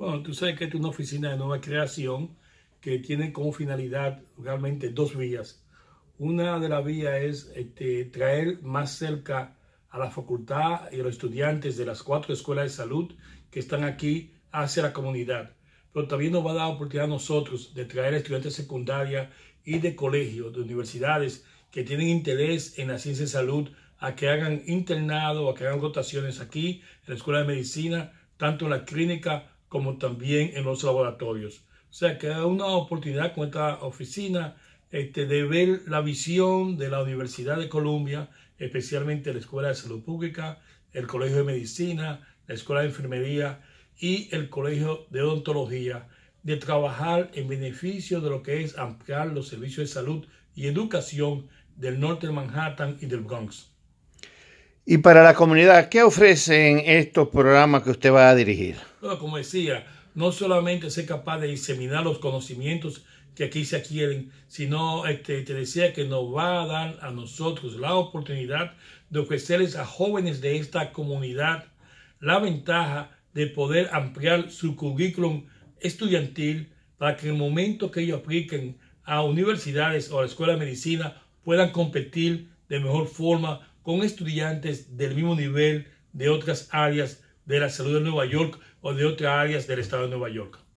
Bueno, tú sabes que esta es una oficina de nueva creación que tiene como finalidad realmente dos vías. Una de las vías es este, traer más cerca a la facultad y a los estudiantes de las cuatro escuelas de salud que están aquí hacia la comunidad. Pero también nos va a dar oportunidad a nosotros de traer estudiantes secundaria y de colegios, de universidades que tienen interés en la ciencia de salud a que hagan internado, a que hagan rotaciones aquí en la Escuela de Medicina, tanto en la clínica como también en los laboratorios. O sea, que da una oportunidad con esta oficina este, de ver la visión de la Universidad de Columbia, especialmente la Escuela de Salud Pública, el Colegio de Medicina, la Escuela de Enfermería y el Colegio de Odontología, de trabajar en beneficio de lo que es ampliar los servicios de salud y educación del norte de Manhattan y del Bronx. Y para la comunidad, ¿qué ofrecen estos programas que usted va a dirigir? como decía, no solamente ser capaz de diseminar los conocimientos que aquí se adquieren, sino este, te decía que nos va a dar a nosotros la oportunidad de ofrecerles a jóvenes de esta comunidad la ventaja de poder ampliar su currículum estudiantil para que en el momento que ellos apliquen a universidades o a la escuela de medicina puedan competir de mejor forma con estudiantes del mismo nivel de otras áreas de la salud de Nueva York o de otras áreas del estado de Nueva York.